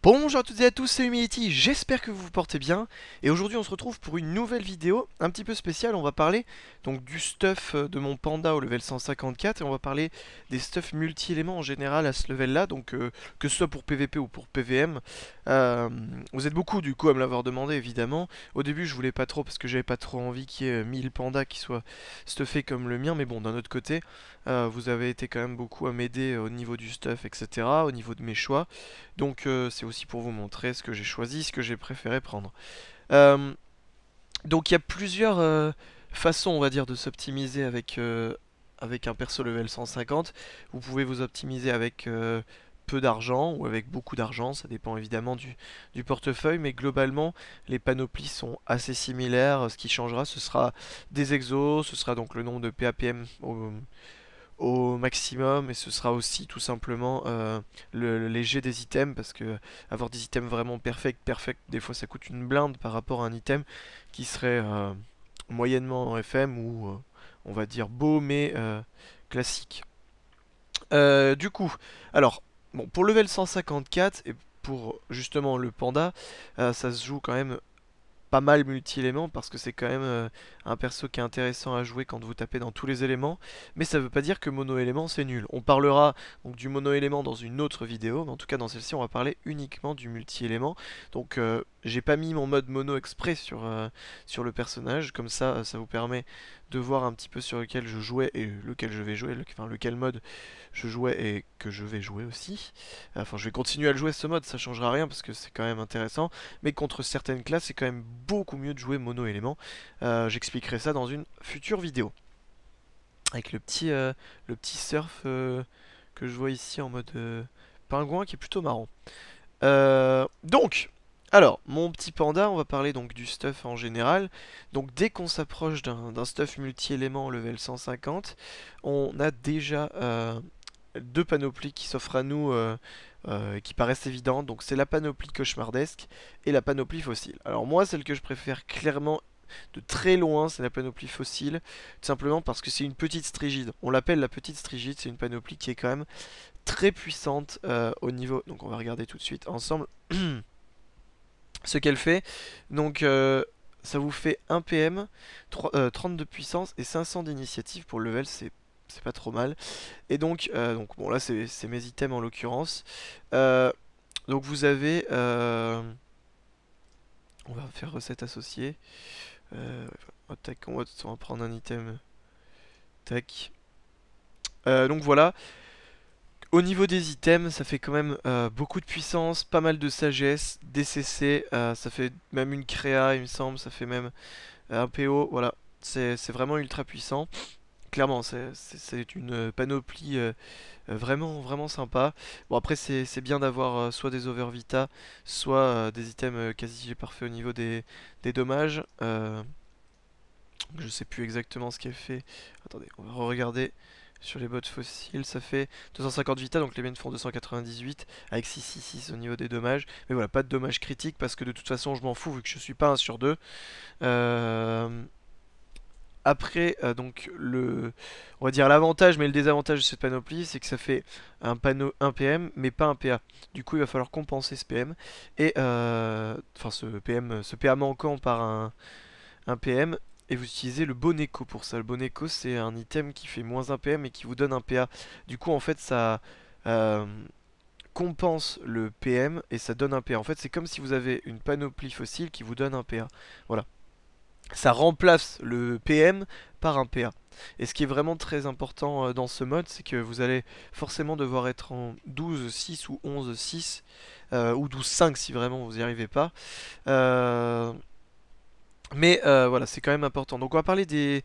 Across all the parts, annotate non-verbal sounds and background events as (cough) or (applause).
Bonjour à toutes et à tous, c'est Humility, j'espère que vous vous portez bien Et aujourd'hui on se retrouve pour une nouvelle vidéo un petit peu spéciale On va parler donc du stuff euh, de mon panda au level 154 Et on va parler des stuff multi-éléments en général à ce level là Donc euh, que ce soit pour PVP ou pour PVM euh, Vous êtes beaucoup du coup à me l'avoir demandé évidemment Au début je voulais pas trop parce que j'avais pas trop envie qu'il y ait 1000 pandas qui soient stuffés comme le mien Mais bon d'un autre côté euh, vous avez été quand même beaucoup à m'aider euh, au niveau du stuff, etc., au niveau de mes choix. Donc euh, c'est aussi pour vous montrer ce que j'ai choisi, ce que j'ai préféré prendre. donc il y a plusieurs façons, on va dire, de s'optimiser avec, avec un perso level 150. Vous pouvez vous optimiser avec peu d'argent ou avec beaucoup d'argent, ça dépend évidemment du, du, portefeuille, mais globalement les panoplies sont assez similaires, ce qui changera ce sera des exos, ce sera donc le nombre de PAPM au, au maximum et ce sera aussi tout simplement euh, le, léger des items parce que avoir des items vraiment perfect perfect des fois ça coûte une blinde par rapport à un item qui serait euh, moyennement en FM ou euh, on va dire beau mais classique du coup alors bon pour level 154 et pour justement le panda ça se joue quand même pas mal multi-éléments parce que c'est quand même euh, un perso qui est intéressant à jouer quand vous tapez dans tous les éléments. Mais ça veut pas dire que mono-élément c'est nul. On parlera donc du mono-élément dans une autre vidéo, mais en tout cas dans celle-ci on va parler uniquement du multi-élément. Donc euh, j'ai pas mis mon mode mono exprès sur, euh, sur le personnage, comme ça, euh, ça vous permet de voir un petit peu sur lequel je jouais et lequel je vais jouer, enfin lequel mode je jouais et que je vais jouer aussi. Enfin, je vais continuer à le jouer ce mode, ça changera rien parce que c'est quand même intéressant, mais contre certaines classes, c'est quand même beaucoup mieux de jouer mono-élément. Euh, j'expliquerai ça dans une future vidéo. Avec le petit, le petit surf que je vois ici en mode pingouin qui est plutôt marrant. donc, alors, mon petit panda, on va parler donc du stuff en général. Donc dès qu'on s'approche d'un stuff multi-élément level 150, on a déjà euh, deux panoplies qui s'offrent à nous euh, euh, qui paraissent évidentes. Donc c'est la panoplie cauchemardesque et la panoplie fossile. Alors moi, celle que je préfère clairement de très loin, c'est la panoplie fossile, tout simplement parce que c'est une petite strigide. On l'appelle la petite strigide, c'est une panoplie qui est quand même très puissante au niveau... Donc on va regarder tout de suite ensemble... (clears throat) ce qu'elle fait. Donc euh, ça vous fait 1 PM, 3, 30 de puissance et 500 d'initiative pour le level, c'est pas trop mal. Et donc, euh, donc bon là c'est mes items en l'occurrence. Euh, donc vous avez... on va faire recette associée. on on va prendre un item. Tac. donc voilà, au niveau des items, ça fait quand même euh, beaucoup de puissance, pas mal de sagesse, des euh, ça fait même une créa il me semble, ça fait même euh, un PO, voilà, c'est vraiment ultra puissant. Clairement, c'est une panoplie vraiment vraiment sympa. Bon après c'est bien d'avoir soit des overvita, soit des items quasi parfaits au niveau des, des dommages. je sais plus exactement ce qu'elle fait. Attendez, on va regarder sur les bottes fossiles, ça fait 250 vita, donc les miennes font 298 avec 666 au niveau des dommages. Mais voilà, pas de dommages critiques parce que de toute façon je m'en fous vu que je suis pas un sur deux. Euh, après, euh, donc le, on va dire l'avantage, mais le désavantage de cette panoplie, c'est que ça fait un panneau 1 PM, mais pas un PA. Du coup, il va falloir compenser ce PM et euh, enfin ce PM, ce PA manquant par un, un PM et vous utilisez le bon écho pour ça. Le bon écho c'est un item qui fait moins 1 PM et qui vous donne un PA. Du coup en fait ça euh, compense le PM et ça donne un PA. En fait c'est comme si vous avez une panoplie fossile qui vous donne un PA. Voilà. Ça remplace le PM par un PA. Et ce qui est vraiment très important euh, dans ce mode, c'est que vous allez forcément devoir être en 12-6 ou 11-6, euh, ou 12-5 si vraiment vous n'y arrivez pas. Euh, mais euh, voilà, c'est quand même important. Donc on va parler des,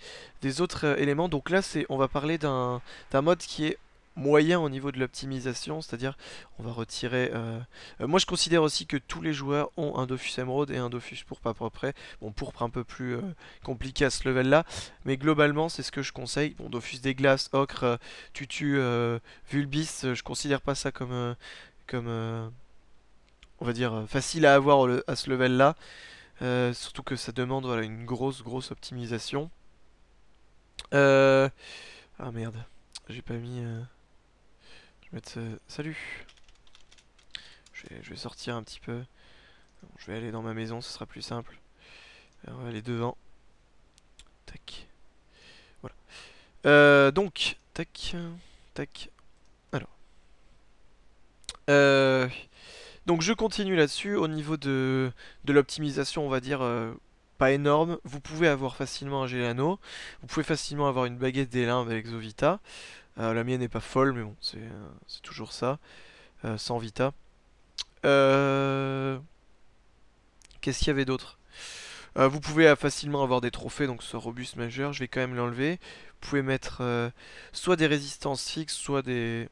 autres euh, éléments. Donc là, c'est on va parler d'un mode qui est moyen au niveau de l'optimisation, c'est-à-dire on va retirer... Euh, moi je considère aussi que tous les joueurs ont un Dofus Emerald et un Dofus Pourpre à peu près. Bon, Pourpre un peu plus compliqué à ce level-là, mais globalement c'est ce que je conseille. Bon, Dofus des glaces, Ocre, Tutu, Vulbis, je considère pas ça comme... comme on va dire facile à avoir à ce level-là. Euh, surtout que ça demande voilà, une grosse, grosse optimisation. Euh... Ah merde, j'ai pas mis... Euh, je vais mettre... Euh, salut je vais, sortir un petit peu. je vais aller dans ma maison, ce sera plus simple. on va aller devant. Tac. Voilà. donc, tac, tac. Alors. Euh... Donc je continue là-dessus, au niveau de, l'optimisation on va dire euh, pas énorme, vous pouvez avoir facilement un Gélano, vous pouvez facilement avoir une baguette Limbes avec Zovita, euh, la mienne n'est pas folle mais bon c'est euh, toujours ça, sans Vita. Qu'est-ce qu'il y avait d'autre Vous pouvez facilement avoir des trophées, donc ce robuste majeur, je vais quand même l'enlever. Vous pouvez mettre soit des résistances fixes, soit des,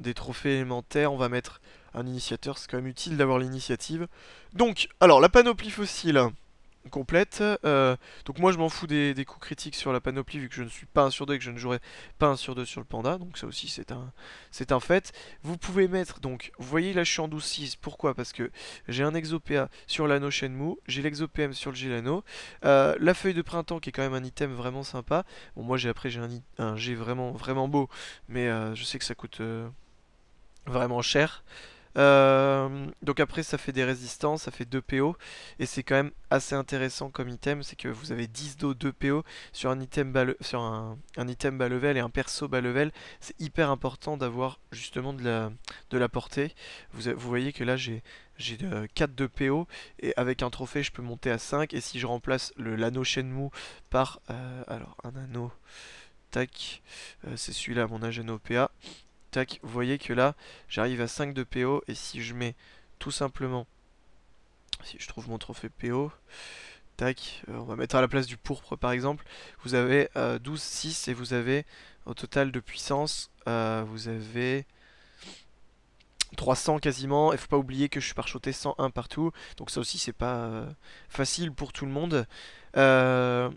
des trophées élémentaires, on va mettre un initiateur, c'est quand même utile d'avoir l'initiative. Donc, alors, la panoplie fossile complète. Euh, donc moi je m'en fous des, coups critiques sur la panoplie vu que je ne suis pas un sur deux et que je ne jouerai pas un sur deux sur le panda. Donc ça aussi c'est un c'est un fait. Vous pouvez mettre donc, vous voyez là je suis en 12-6. Pourquoi Parce que j'ai un exopéa sur l'anneau Shenmue, j'ai l'exopm sur le Gilano, euh, la feuille de printemps qui est quand même un item vraiment sympa. Bon moi j'ai après j'ai un, un G vraiment vraiment beau mais euh, je sais que ça coûte vraiment cher. Euh, donc après ça fait des résistances, ça fait 2 PO et c'est quand même assez intéressant comme item, c'est que vous avez 10 dos 2 PO sur un item bas, sur un, item bas level et un perso bas level, c'est hyper important d'avoir justement de la, de la portée. Vous, vous voyez que là j'ai j'ai 4 de PO et avec un trophée je peux monter à 5 et si je remplace l'anneau Shenmue par euh, alors un anneau tac euh, c'est celui-là mon agent OPA Tac, vous voyez que là, j'arrive à 5 de PO. Et si je mets tout simplement... Si je trouve mon trophée PO... Tac, euh, on va mettre à la place du pourpre par exemple. Vous avez 12, euh, 6 et vous avez au total de puissance, euh, vous avez 300 quasiment. Et faut pas oublier que je suis parchoté 101 partout. Donc ça aussi c'est pas facile pour tout le monde. Euh...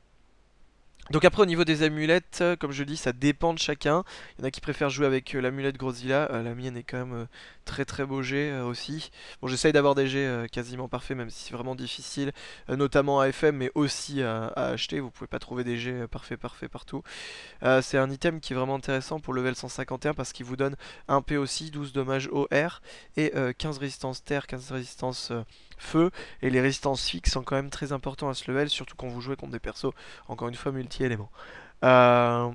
Donc après au niveau des amulettes, euh, comme je dis, ça dépend de chacun. Il y en a qui préfèrent jouer avec euh, l'amulette Grozilla, euh, la mienne est quand même très très beau jet aussi. Bon j'essaye d'avoir des jets quasiment parfaits même si c'est vraiment difficile, notamment à FM mais aussi à, acheter, vous pouvez pas trouver des jets parfaits parfaits partout. c'est un item qui est vraiment intéressant pour level 151 parce qu'il vous donne un P aussi, 12 dommages OR et 15 résistance terre, 15 résistance feu et les résistances fixes sont quand même très importants à ce level, surtout quand vous jouez contre des persos, encore une fois, multi-éléments. Euh,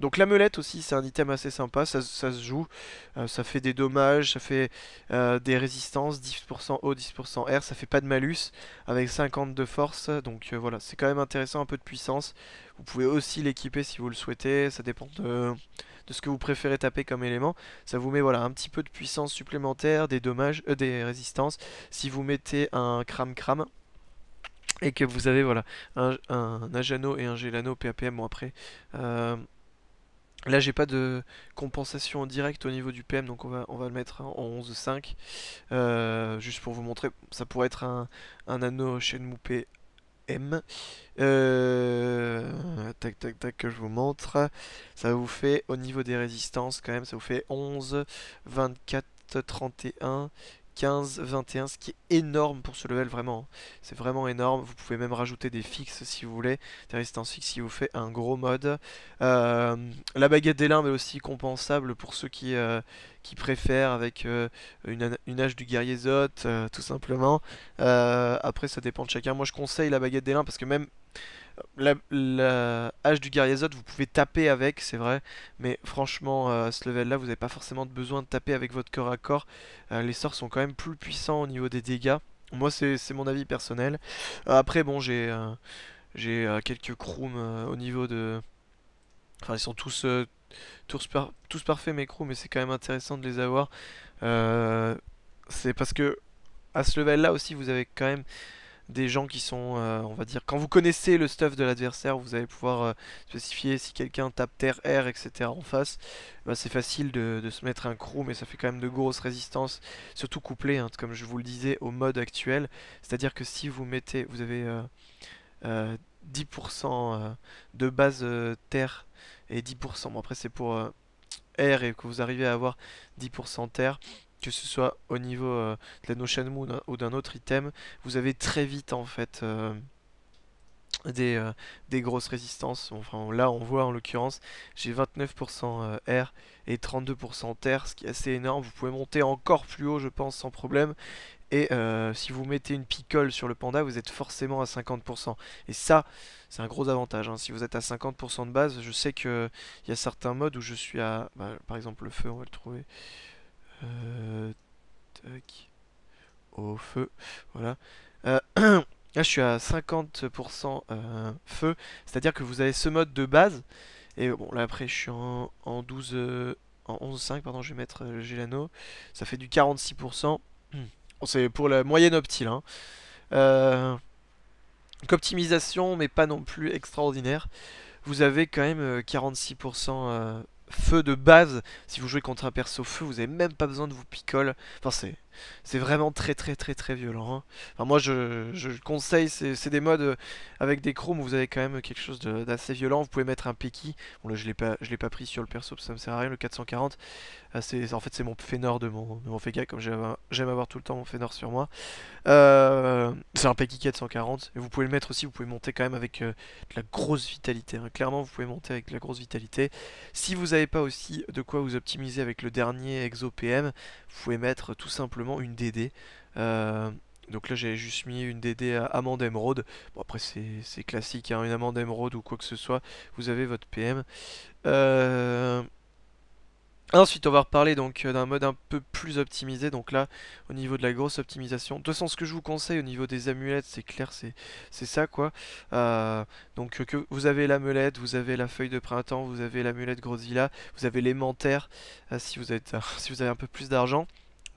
donc l'amulette aussi, c'est un item assez sympa, ça, ça se joue, euh, ça fait des dommages, ça fait euh, des résistances, 10% O, 10% R, ça fait pas de malus, avec 50 de force, donc euh, voilà, c'est quand même intéressant, un peu de puissance. Vous pouvez aussi l'équiper si vous le souhaitez, ça dépend de, de ce que vous préférez taper comme élément. Ça vous met voilà un petit peu de puissance supplémentaire, des dommages, euh, des résistances. Si vous mettez un cram cram, et que vous avez voilà un, un Ajano et un Gelano PAPM bon après euh, là j'ai pas de compensation directe au niveau du PM donc on va, on va le mettre en 11.5 euh, juste pour vous montrer ça pourrait être un, un anneau moupée M. Euh, tac, tac, tac, que je vous montre. Ça vous fait, au niveau des résistances quand même, ça vous fait 11, 24, 31 15, 21, ce qui est énorme pour ce level, vraiment. Hein. C'est vraiment énorme. Vous pouvez même rajouter des fixes si vous voulez, des résistances fixes si vous fait un gros mode euh, la baguette des limbes est aussi compensable pour ceux qui, euh, qui préfèrent avec euh, une, une du guerrier zote tout simplement. après, ça dépend de chacun. Moi, je conseille la baguette des parce que même la, du guerrier azote vous pouvez taper avec, c'est vrai. Mais franchement, euh, à ce level-là, vous n'avez pas forcément besoin de taper avec votre corps à corps. Euh, les sorts sont quand même plus puissants au niveau des dégâts. Moi, c'est mon avis personnel. après, bon, j'ai euh, j'ai quelques crooms au niveau de... Enfin, ils sont tous... tous, parfaits mes crooms, mais c'est quand même intéressant de les avoir c'est parce que à ce level là aussi vous avez quand même des gens qui sont, euh, on va dire, quand vous connaissez le stuff de l'adversaire, vous allez pouvoir euh, spécifier si quelqu'un tape terre, air, etc. en face. Bah, c'est facile de, se mettre un crew, mais ça fait quand même de grosses résistances, surtout couplées, hein, comme je vous le disais, au mode actuel. C'est-à-dire que si vous mettez, vous avez 10% euh, de base terre et 10%, bon après c'est pour air et que vous arrivez à avoir 10% terre, que ce soit au niveau euh, de la Notion Moon ou d'un autre item, vous avez très vite en fait euh, des, euh, des, grosses résistances. Enfin là on voit en l'occurrence j'ai 29% air et 32% terre, ce qui est assez énorme. Vous pouvez monter encore plus haut je pense sans problème. Et si vous mettez une picole sur le panda, vous êtes forcément à 50%. Et ça, c'est un gros avantage. Hein. Si vous êtes à 50% de base, je sais qu'il y a certains modes où je suis à... Bah, par exemple, le feu, on va le trouver. Euh, Au feu. Voilà. Euh, (clears throat) là, je suis à 50% euh, feu. C'est-à-dire que vous avez ce mode de base. Et bon, là, après, je suis en, 12... en 11.5, pardon, je vais mettre le Gelano. Ça fait du 46%. (clears throat) C'est pour la moyenne optile. Hein. donc optimisation, mais pas non plus extraordinaire. Vous avez quand même 46% feu de base, si vous jouez contre un perso feu, vous avez même pas besoin de vous picole. Enfin, c'est c'est vraiment très très très très violent. Hein. Enfin, moi je, conseille, c'est des modes euh, avec des chromes où vous avez quand même quelque chose d'assez violent. Vous pouvez mettre un Peki, bon là je l'ai pas, je pas pris sur le perso parce que ça me sert à rien, le 440. Ah, en fait c'est mon Fénor de mon, de mon Fega, comme j'aime avoir tout le temps mon Fénor sur moi. Euh, c'est un Peki 440, et vous pouvez le mettre aussi, vous pouvez monter quand même avec euh, de la grosse vitalité. Hein. Clairement vous pouvez monter avec de la grosse vitalité. Si vous n'avez pas aussi de quoi vous optimiser avec le dernier exo PM, vous pouvez mettre tout simplement une DD. Euh, donc là j'avais juste mis une DD à amande émeraude. Bon après c'est classique, hein, une amande émeraude ou quoi que ce soit, vous avez votre PM. Euh, ensuite on va reparler donc euh, d'un mode un peu plus optimisé, donc là au niveau de la grosse optimisation. De toute façon ce que je vous conseille au niveau des amulettes c'est clair, c'est ça quoi. donc que vous avez l'amulette, vous avez la feuille de printemps, vous avez l'amulette grosilla vous avez l'émentaire si, vous êtes, (laughs) si vous avez un peu plus d'argent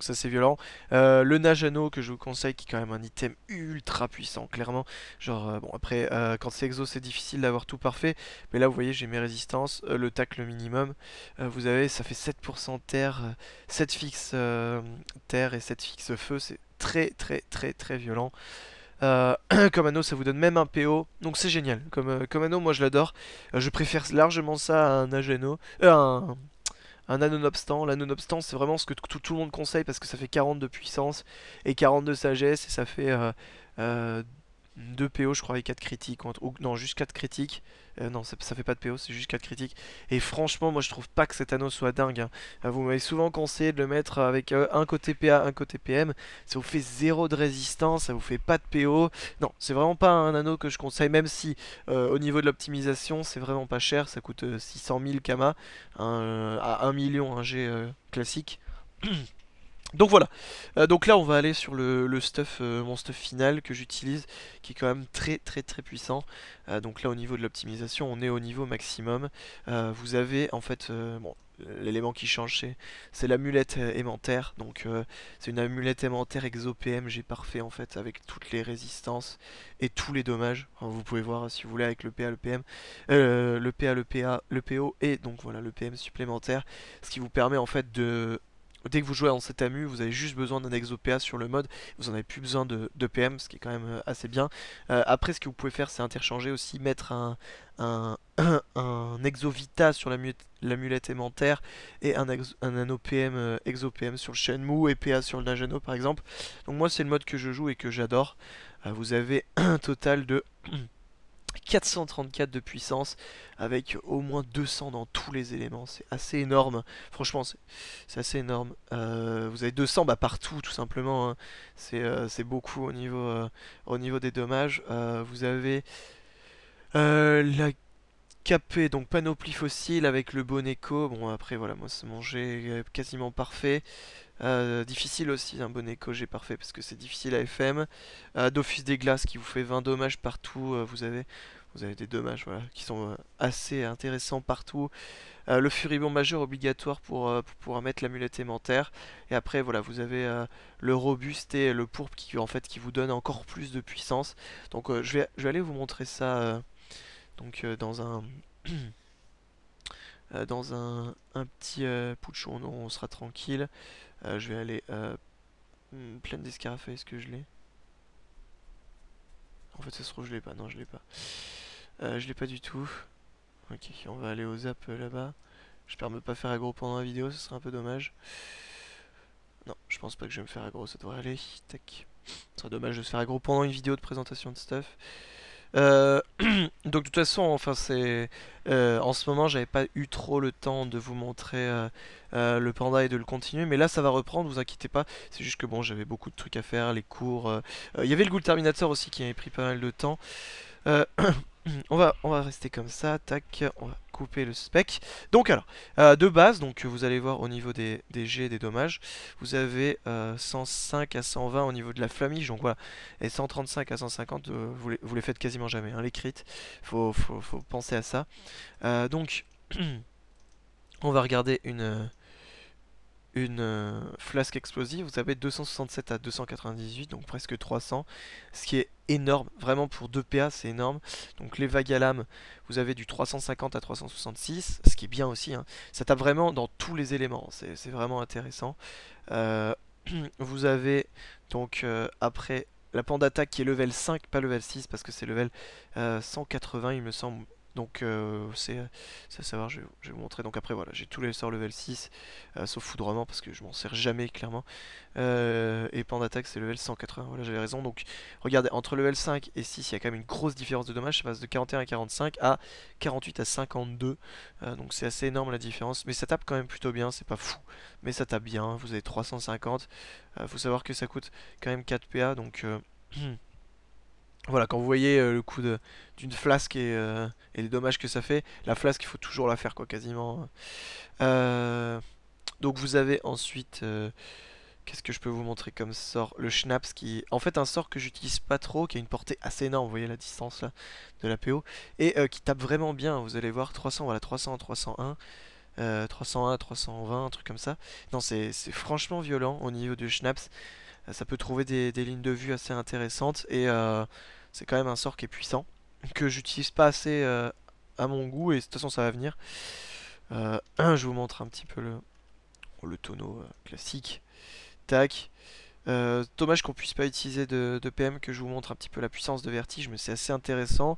ça c'est violent. Euh, le le Najano que je vous conseille qui est quand même un item ultra puissant clairement. Genre euh, bon après euh, quand c'est exo c'est difficile d'avoir tout parfait. Mais là vous voyez j'ai mes résistances, le tac le minimum. vous avez ça fait 7% terre, 7 fixe terre et 7 fixe feu. C'est très très très très violent. (clears throat) comme anneau ça vous donne même un PO Donc c'est génial comme, anneau moi je l'adore Je préfère largement ça à un Ageno un, un anonobstant. L'anonobstant, c'est vraiment ce que tout, le monde conseille parce que ça fait 40 de puissance et 40 de sagesse et ça fait euh, euh, 2 PO je crois avec 4 critiques ou, non juste 4 critiques euh, non ça, fait pas de PO c'est juste 4 critiques et franchement moi je trouve pas que cet anneau soit dingue hein. euh, vous m'avez souvent conseillé de le mettre avec euh, un côté PA un côté PM ça vous fait zéro de résistance ça vous fait pas de PO non c'est vraiment pas un anneau que je conseille même si au niveau de l'optimisation c'est vraiment pas cher ça coûte 600 000 kama à 1 million un G classique (clears throat) Donc voilà, euh, donc là on va aller sur le, stuff, euh, mon stuff final que j'utilise, qui est quand même très très très puissant. Euh, donc là au niveau de l'optimisation, on est au niveau maximum. vous avez en fait, bon, l'élément qui change c'est l'amulette aimantaire. Donc c'est une amulette aimantaire exo j'ai parfait en fait, avec toutes les résistances et tous les dommages. vous pouvez voir si vous voulez avec le PA, le PM, le PA, le PA, le PO et donc voilà le PM supplémentaire. Ce qui vous permet en fait de dès que vous jouez dans cet amu, vous avez juste besoin d'un exo PA sur le mode, vous n'en avez plus besoin de, PM, ce qui est quand même euh, assez bien. Euh, après, ce que vous pouvez faire, c'est interchanger aussi, mettre un, un, (coughs) exovita sur l'amulette aimantaire et un, euh, exo, un sur le Shenmue et PA sur le Nageno, par exemple. Donc moi c'est le mode que je joue et que j'adore. vous avez (coughs) un total de 434 de puissance avec au moins 200 dans tous les éléments. C'est assez énorme. Franchement, c'est assez énorme. Euh, vous avez 200 bah, partout, tout simplement. Hein. Euh, c'est beaucoup au niveau, euh, au niveau des dommages. vous avez la capé, donc panoplie fossile avec le bon écho. Bon, après, voilà, moi, c'est manger quasiment parfait. Euh, difficile aussi, un bon écho, j'ai parfait, parce que c'est difficile à FM. Euh, D'office des glaces qui vous fait 20 dommages partout, euh, vous avez vous avez des dommages voilà, qui sont assez intéressants partout. le furibond majeur obligatoire pour, pouvoir mettre l'amulette aimantaire Et après, voilà, vous avez le robuste et le pourpre qui, en fait, qui vous donne encore plus de puissance. Donc je, vais, je vais aller vous montrer ça donc, dans un... (clears throat) dans un, petit euh, on, sera tranquille. Euh, je vais aller... Euh, hmm, pleine est-ce que je l'ai En fait, ça se trouve, je l'ai pas. Non, je l'ai pas. Euh, je l'ai pas du tout. Ok, on va aller aux zap euh, là-bas. J'espère me pas faire aggro pendant la vidéo, ce serait un peu dommage. Non, je pense pas que je vais me faire aggro, ça devrait aller. Tac. Ce serait dommage de se faire aggro pendant une vidéo de présentation de stuff. Euh... (clears throat) donc de toute façon, enfin c'est, euh, en ce moment, j'avais pas eu trop le temps de vous montrer euh, euh, le panda et de le continuer, mais là ça va reprendre, vous inquiétez pas. C'est juste que bon, j'avais beaucoup de trucs à faire, les cours. Il y avait le Ghoul Terminator aussi qui avait pris pas mal de temps. (coughs) on va, on va rester comme ça, tac. On va couper le spec. Donc alors, euh, de base, donc vous allez voir au niveau des, des et des dommages, vous avez 105 euh, à 120 au niveau de la flamiche, donc voilà, et 135 à 150, euh, vous, les, faites quasiment jamais, hein, les crits, faut, penser à ça. donc, (clears throat) on va regarder une, une euh, flasque explosive, vous avez 267 à 298, donc presque 300, ce qui est énorme, vraiment pour 2 PA c'est énorme. Donc les vagues à lame, vous avez du 350 à 366, ce qui est bien aussi, hein. ça tape vraiment dans tous les éléments, hein. c'est vraiment intéressant. Euh, (clears throat) vous avez donc euh, après la pente d'attaque qui est level 5, pas level 6 parce que c'est level 180 il me semble, donc euh, c'est à savoir, je, vais vous montrer. Donc après voilà, j'ai tous les sorts level 6, euh, sauf foudrement parce que je m'en sers jamais clairement. Euh, et pan d'attaque c'est level 180, voilà j'avais raison. Donc regardez, entre level 5 et 6, il y a quand même une grosse différence de dommages, Ça passe de 41 à 45 à 48 à 52. donc c'est assez énorme la différence. Mais ça tape quand même plutôt bien, c'est pas fou. Mais ça tape bien, vous avez 350. faut savoir que ça coûte quand même 4 PA, donc... (clears throat) voilà, quand vous voyez euh, le coup d'une flasque et, euh, les dommages que ça fait, la flasque, il faut toujours la faire, quoi, quasiment. Euh, donc vous avez ensuite, qu'est-ce que je peux vous montrer comme sort Le Schnaps, qui en fait un sort que j'utilise pas trop, qui a une portée assez énorme, vous voyez la distance là, de la PO, et qui tape vraiment bien, vous allez voir, 300, voilà, 300, 301. 301, 320, un truc comme ça. Non, c'est franchement violent au niveau du Schnaps. Ça peut trouver des, des lignes de vue assez intéressantes. Et c'est quand même un sort qui est puissant, que j'utilise pas assez euh, à mon goût, et de toute façon ça va venir. Euh, (clears throat) je vous montre un petit peu le, le tonneau euh, classique. Tac. dommage qu'on puisse pas utiliser de, PM, que je vous montre un petit peu la puissance de vertige, mais c'est assez intéressant.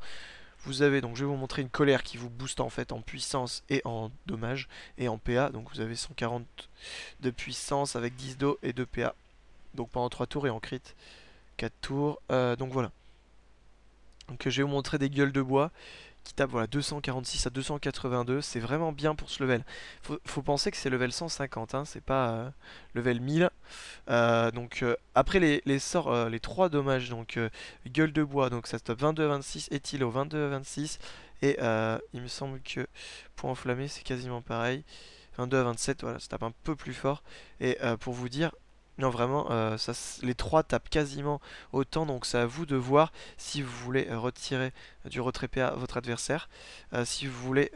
Vous avez, donc je vais vous montrer une colère qui vous booste en fait en puissance et en dommage, et en PA, donc vous avez 140 de puissance avec 10 d'eau et 2 PA, donc pendant 3 tours et en crit 4 tours, donc voilà. Donc je vais vous montrer des gueules de bois qui tapent voilà, 246 à 282. C'est vraiment bien pour ce level. Faut, faut penser que c'est level 150, hein. c'est pas euh, level 1000. Euh, donc euh, après les, sorts, les trois dommages, donc gueule de bois, donc ça stoppe 22 à 26, au 22 à 26. Et il me semble que pour enflammer c'est quasiment pareil. 22 à 27, voilà, ça tape un peu plus fort. Et pour vous dire, non, vraiment, euh, ça, les trois tapent quasiment autant, donc c'est à vous de voir si vous voulez euh, retirer du retrait PA votre adversaire. Euh, si vous voulez,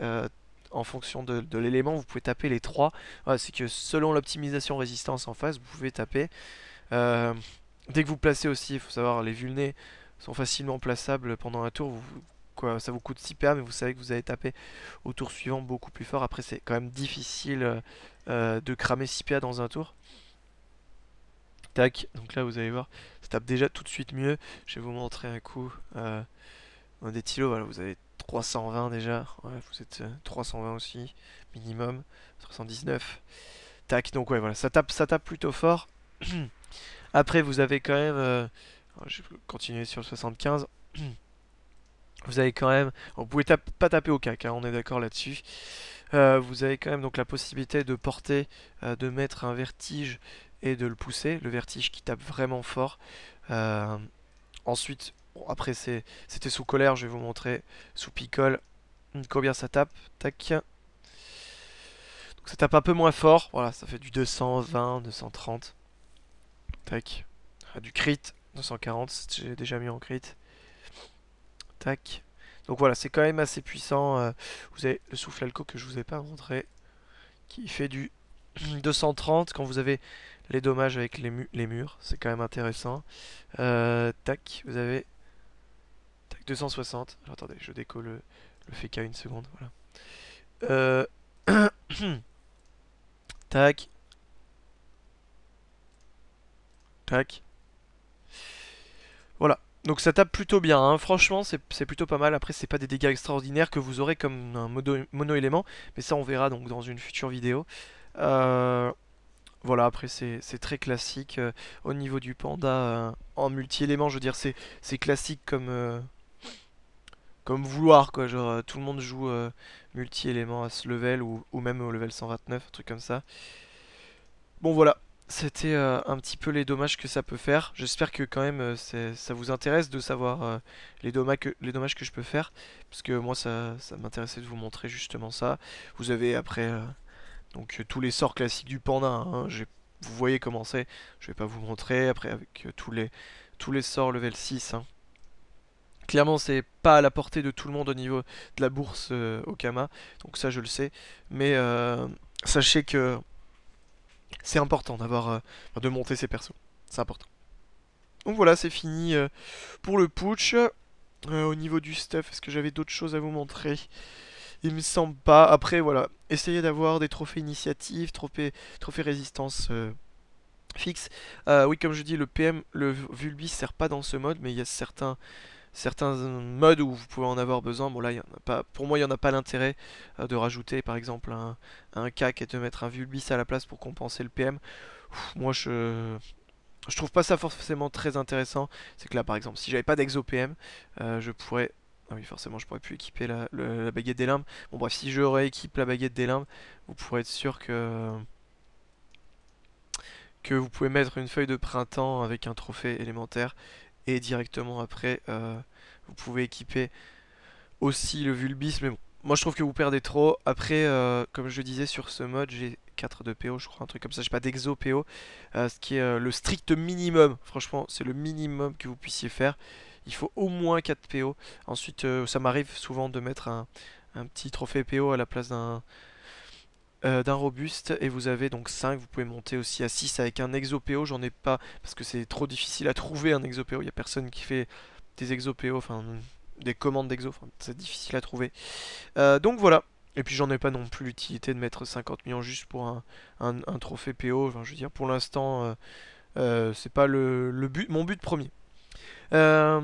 en fonction de, l'élément, vous pouvez taper les trois. c'est que selon l'optimisation résistance en face, vous pouvez taper. dès que vous placez aussi, il faut savoir, les vulnés sont facilement plaçables pendant un tour. ça vous coûte 6 PA, mais vous savez que vous allez taper au tour suivant beaucoup plus fort. Après, c'est quand même difficile de cramer 6 PA dans un tour. Tac, donc là vous allez voir, ça tape déjà tout de suite mieux. Je vais vous montrer un coup euh, un des tilos, voilà, vous avez 320 déjà, vous êtes 320 euh, aussi, minimum, 319. Tac, donc ouais, voilà, ça tape, ça tape plutôt fort. (clears throat) Après, vous avez quand même, euh, oh, je vais continuer sur le 75. (clears throat) vous avez quand même, vous pouvez pas taper au cac, hein, on est d'accord là-dessus. vous avez quand même donc la possibilité de porter, de mettre un vertige et de le pousser, le vertige qui tape vraiment fort. Euh, ensuite, bon, après c'était sous colère, je vais vous montrer, sous picole, hmm, combien ça tape, tac. Donc ça tape un peu moins fort, voilà, ça fait du 220, 230, tac. Ah, du crit, 240, j'ai déjà mis en crit, tac. Donc voilà, c'est quand même assez puissant. Euh, vous avez le souffle alco que je vous ai pas montré, qui fait du 230 hmm, quand vous avez les dommages avec les, murs, c'est quand même intéressant. Euh, tac, vous avez tac, 260. Alors, attendez, je décolle le, le FK une seconde. Voilà. Euh, (coughs) tac. Tac. Voilà. Donc ça tape plutôt bien, hein. franchement c'est plutôt pas mal, après c'est pas des dégâts extraordinaires que vous aurez comme un mono-élément, mais ça on verra donc dans une future vidéo. Euh, voilà, après c'est très classique. Euh, au niveau du panda euh, en multi-éléments, je veux dire, c'est classique comme, euh, comme vouloir, quoi. Genre, tout le monde joue multi-éléments à ce level ou, même au level 129, un truc comme ça. Bon, voilà. C'était un petit peu les dommages que ça peut faire. J'espère que quand même ça vous intéresse de savoir les, dommages que, les dommages que je peux faire. Parce que moi, ça, ça m'intéressait de vous montrer justement ça. Vous avez après donc euh, tous les sorts classiques du panda, hein, vous voyez comment c'est, je vais pas vous montrer, après avec euh, tous les, tous les sorts level 6. Hein. Clairement c'est pas à la portée de tout le monde au niveau de la bourse euh, Okama, donc ça je le sais, mais sachez que c'est important d'avoir de monter ses persos, c'est important. Donc voilà c'est fini pour le putsch. au niveau du stuff, est-ce que j'avais d'autres choses à vous montrer il me semble pas. Après, voilà. Essayez d'avoir des trophées initiative, trophées, trophées résistance euh, fixe. Euh, oui, comme je dis, le PM, le vulbis sert pas dans ce mode, mais il y a certains certains modes où vous pouvez en avoir besoin. Bon là, y en a pas, pour moi, il n'y en a pas l'intérêt euh, de rajouter par exemple un, CAC et de mettre un Vulbis à la place pour compenser le PM. moi, je... Je trouve pas ça forcément très intéressant. C'est que là, par exemple, si j'avais pas d'exo-PM, je pourrais ah oui, forcément, je pourrais plus équiper la, baguette des limbes. Bon, bref, si je rééquipe la baguette des limbes, vous pourrez être sûr que que vous pouvez mettre une feuille de printemps avec un trophée élémentaire et directement après euh, vous pouvez équiper aussi le vulbis mais bon moi je trouve que vous perdez trop après euh, comme je disais sur ce mode j'ai 4 de PO je crois un truc comme ça j'ai pas d'exo PO euh, ce qui est le strict minimum franchement c'est le minimum que vous puissiez faire il faut au moins 4 PO. Ensuite, euh, ça m'arrive souvent de mettre un, petit trophée PO à la place d'un euh, d'un robuste et vous avez donc 5 vous pouvez monter aussi à 6 avec un exo PO j'en ai pas parce que c'est trop difficile à trouver un exo il y a personne qui fait des exo enfin des commandes d'exo c'est difficile à trouver euh, donc voilà et puis j'en ai pas non plus l'utilité de mettre 50 millions juste pour un, trophée PO. Enfin, je veux dire, pour l'instant, c'est pas le, le, but, mon but premier. Euh,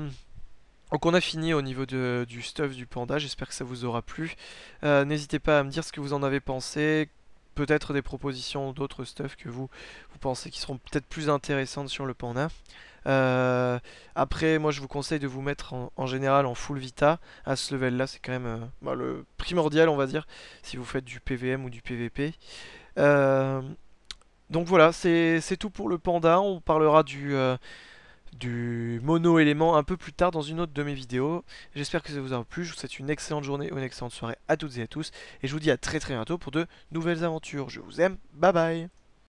donc on a fini au niveau du stuff du panda, j'espère que ça vous aura plu. Euh, n'hésitez pas à me dire ce que vous en avez pensé, peut-être des propositions d'autres stuff que vous, vous pensez qui seront peut-être plus intéressantes sur le panda. Euh, après, moi je vous conseille de vous mettre en, général en full vita. À ce level là, c'est quand même bah, le primordial, on va dire, si vous faites du PVM ou du PVP. donc voilà, c'est tout pour le panda. On parlera du, du mono-élément un peu plus tard dans une autre de mes vidéos. J'espère que ça vous aura plu, je vous souhaite une excellente journée une excellente soirée à toutes et à tous, et je vous dis à très très bientôt pour de nouvelles aventures. Je vous aime, bye bye